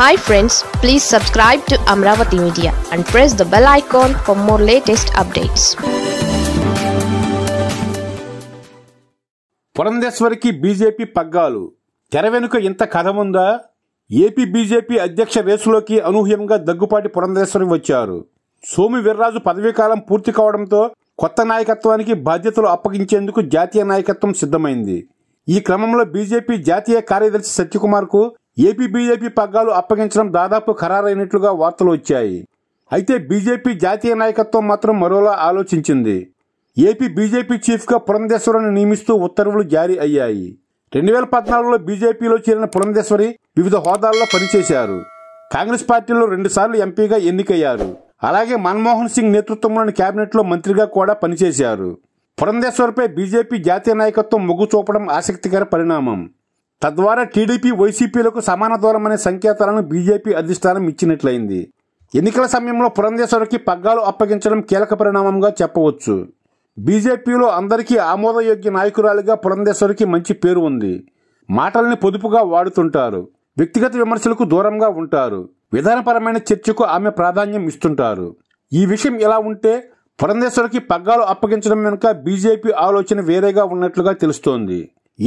hi friends please subscribe to Amaravati media and press the bell icon for more latest updates పురంధేశ్వరికి BJP పగ్గాలు తెర వెనుక ఇంత కథ ఉందా ఏపీ బీజేపీ అధ్యక్ష రేసులోకి అనూహ్యంగా దగ్గుపాటి పురంధేశ్వరి వచ్చారు సోమి వీర్రాజు పదవీకాలం పూర్తి కావడంతో కొత్త నాయకత్వానికి బాధ్యతలు అప్పగించేందుకు జాతీయ నాయకత్వం సిద్ధమైంది ఈ క్రమంలో బీజేపీ జాతీయ కార్యదర్శి సత్యకుమార్కు ఏపీ బీజేపీ పగ్గాలు అప్పగించడం దాదాపు ఖరారైనట్లుగా వార్తలు వచ్చాయి అయితే బీజేపీ జాతీయ నాయకత్వం మాత్రం మరోలా ఆలోచించింది ఏపీ బీజేపీ చీఫ్గా పురంధేశ్వరిని నియమిస్తూ ఉత్తర్వులు జారీ అయ్యాయి రెండు వేల పద్నాలుగులో బీజేపీలో చేరిన పురంధేశ్వరి వివిధ హోదాల్లో పనిచేశారు కాంగ్రెస్ పార్టీలో రెండుసార్లు ఎంపీగా ఎన్నికయ్యారు అలాగే మన్మోహన్ సింగ్ నేతృత్వంలోని లో మంత్రిగా కూడా పనిచేశారు పురంధేశ్వరిపై బీజేపీ జాతీయ నాయకత్వం మొగ్గు చూపడం ఆసక్తికర పరిణామం తద్వారా టీడీపీ వైసీపీలకు సమాన అనే సంకేతాలను బీజేపీ అధిష్టానం ఇచ్చినట్లయింది ఎన్నికల సమయంలో పురంధేశ్వరికి పగ్గాలు అప్పగించడం కీలక పరిణామంగా చెప్పవచ్చు బీజేపీలో అందరికీ ఆమోదయోగ్య నాయకురాలిగా పురంధేశ్వరికి మంచి పేరు ఉంది మాటల్ని పొదుపుగా వాడుతుంటారు వ్యక్తిగత విమర్శలకు దూరంగా ఉంటారు విధానపరమైన చర్చకు ఆమె ప్రాధాన్యం ఇస్తుంటారు ఈ విషయం ఎలా ఉంటే పురంధేశ్వరికి పగ్గాలు అప్పగించడం వెనుక బీజేపీ ఆలోచన వేరేగా ఉన్నట్లుగా తెలుస్తోంది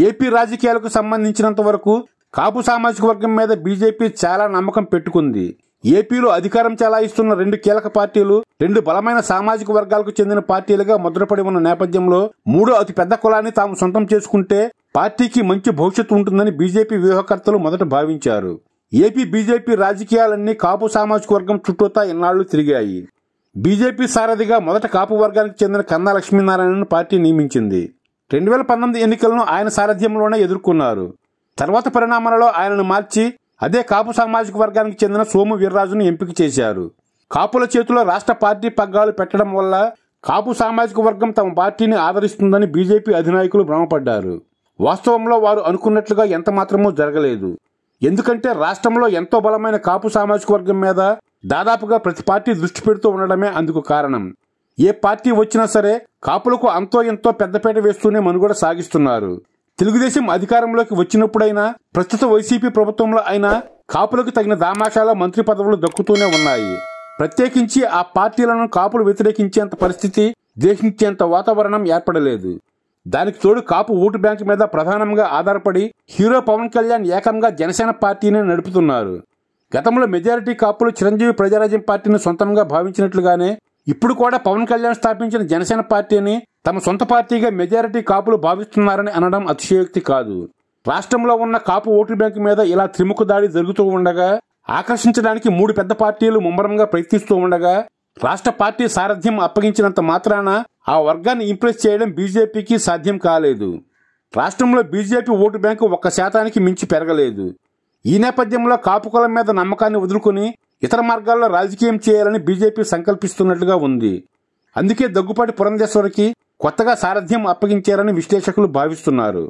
ఏపీ రాజకీయాలకు సంబంధించినంత వరకు కాపు సామాజిక వర్గం మీద బీజేపీ చాలా నమ్మకం పెట్టుకుంది ఏపీలో అధికారం చెలాయిస్తున్న రెండు కీలక పార్టీలు రెండు బలమైన సామాజిక వర్గాలకు చెందిన పార్టీలుగా ముద్రపడి ఉన్న నేపథ్యంలో మూడో అతి పెద్ద కులాన్ని తాము సొంతం చేసుకుంటే పార్టీకి మంచి భవిష్యత్తు ఉంటుందని బీజేపీ వ్యూహకర్తలు మొదట భావించారు ఏపీ బీజేపీ రాజకీయాలన్నీ కాపు సామాజిక వర్గం చుట్టూతా ఇన్నాళ్లు తిరిగాయి బీజేపీ సారథిగా మొదట కాపు వర్గానికి చెందిన కన్నా లక్ష్మీనారాయణను పార్టీ నియమించింది రెండు వేల పంతొమ్మిది ఎన్నికలను ఆయన సారథ్యంలోనే ఎదుర్కొన్నారు తర్వాత పరిణామాలలో ఆయనను మార్చి అదే కాపు సామాజిక వర్గానికి చెందిన సోము వీర్రాజును ఎంపిక చేశారు కాపుల చేతిలో రాష్ట్ర పార్టీ పగ్గాలు పెట్టడం వల్ల కాపు సామాజిక వర్గం తమ పార్టీని ఆదరిస్తుందని బీజేపీ అధినాయకులు భ్రమపడ్డారు వాస్తవంలో వారు అనుకున్నట్లుగా ఎంత మాత్రమూ జరగలేదు ఎందుకంటే రాష్ట్రంలో ఎంతో బలమైన కాపు సామాజిక వర్గం మీద దాదాపుగా ప్రతి పార్టీ దృష్టి పెడుతూ ఉండడమే అందుకు కారణం ఏ పార్టీ వచ్చినా సరే కాపులకు అంతో ఎంతో పెద్దపేట వేస్తూనే మనుగడ సాగిస్తున్నారు తెలుగుదేశం అధికారంలోకి వచ్చినప్పుడైనా ప్రస్తుత వైసీపీ ప్రభుత్వంలో అయినా కాపులకు తగిన దామాషాల మంత్రి పదవులు దక్కుతూనే ఉన్నాయి ప్రత్యేకించి ఆ పార్టీలను కాపులు వ్యతిరేకించేంత పరిస్థితి దేశించేంత వాతావరణం ఏర్పడలేదు దానికి తోడు కాపు ఓటు బ్యాంకు మీద ప్రధానంగా ఆధారపడి హీరో పవన్ కళ్యాణ్ ఏకంగా జనసేన పార్టీని నడుపుతున్నారు గతంలో మెజారిటీ కాపులు చిరంజీవి ప్రజారాజ్యం పార్టీని సొంతంగా భావించినట్లుగానే ఇప్పుడు కూడా పవన్ కళ్యాణ్ స్థాపించిన జనసేన పార్టీని తమ సొంత పార్టీగా మెజారిటీ కాపులు భావిస్తున్నారని అనడం అతిశయోక్తి కాదు రాష్ట్రంలో ఉన్న కాపు ఓటు బ్యాంకు మీద ఇలా త్రిముఖ దాడి జరుగుతూ ఉండగా ఆకర్షించడానికి మూడు పెద్ద పార్టీలు ముమ్మరంగా ప్రయత్నిస్తూ ఉండగా రాష్ట్ర పార్టీ సారథ్యం అప్పగించినంత మాత్రాన ఆ వర్గాన్ని ఇంప్రెస్ చేయడం బీజేపీకి సాధ్యం కాలేదు రాష్ట్రంలో బీజేపీ ఓటు బ్యాంకు ఒక్క శాతానికి మించి పెరగలేదు ఈ నేపథ్యంలో కాపు కులం మీద నమ్మకాన్ని వదులుకుని ఇతర మార్గాల్లో రాజకీయం చేయాలని బీజేపీ సంకల్పిస్తున్నట్లుగా ఉంది అందుకే దగ్గుపాటి పురంధేశ్వరికి కొత్తగా సారథ్యం అప్పగించారని విశ్లేషకులు భావిస్తున్నారు